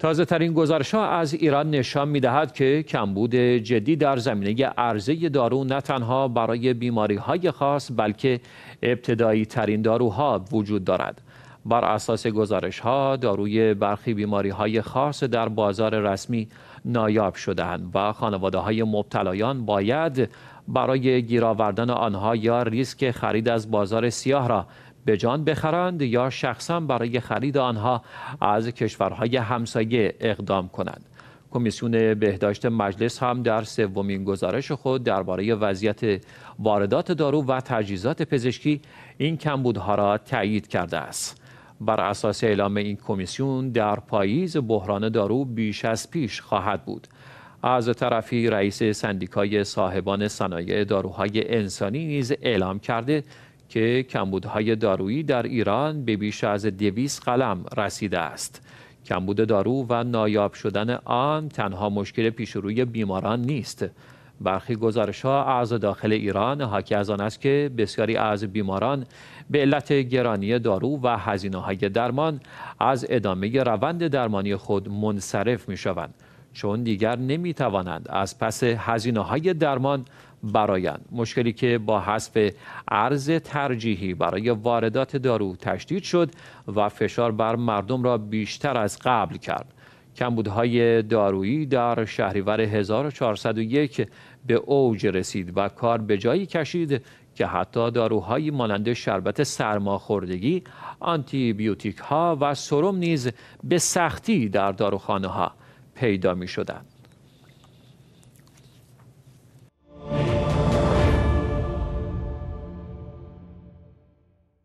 تازه ترین گزارش ها از ایران نشان می که کمبود جدی در زمینه عرضه دارو نه تنها برای بیماری های خاص بلکه ابتدایی ترین داروها وجود دارد. بر اساس گزارش ها داروی برخی بیماری های خاص در بازار رسمی نایاب شدهاند و خانواده های مبتلایان باید برای گیراوردن آنها یا ریسک خرید از بازار سیاه را به جان بخرند یا شخصا برای خرید آنها از کشورهای همسایه اقدام کنند. کمیسیون بهداشت مجلس هم در سومین گزارش خود درباره وضعیت واردات دارو و تجهیزات پزشکی این کمبودها را تایید کرده است. بر اساس اعلام این کمیسیون در پاییز بحران دارو بیش از پیش خواهد بود. از طرفی رئیس سندیکای صاحبان صنایع داروهای انسانی نیز اعلام کرده که کمبودهای دارویی در ایران به بیش از دویس قلم رسیده است کمبود دارو و نایاب شدن آن تنها مشکل پیش روی بیماران نیست برخی گزارش ها از داخل ایران حاکی از آن است که بسیاری از بیماران به علت گرانی دارو و هزینه های درمان از ادامه روند درمانی خود منصرف می شوند چون دیگر نمی توانند از پس هزینه های درمان برایند مشکلی که با حذف ارز ترجیحی برای واردات دارو تشدید شد و فشار بر مردم را بیشتر از قبل کرد کمبودهای دارویی در شهریور 1401 به اوج رسید و کار به جایی کشید که حتی داروهایی مانند شربت سرماخوردگی، آنتی بیوتیک ها و سرم نیز به سختی در داروخانه ها پیدا می شدند.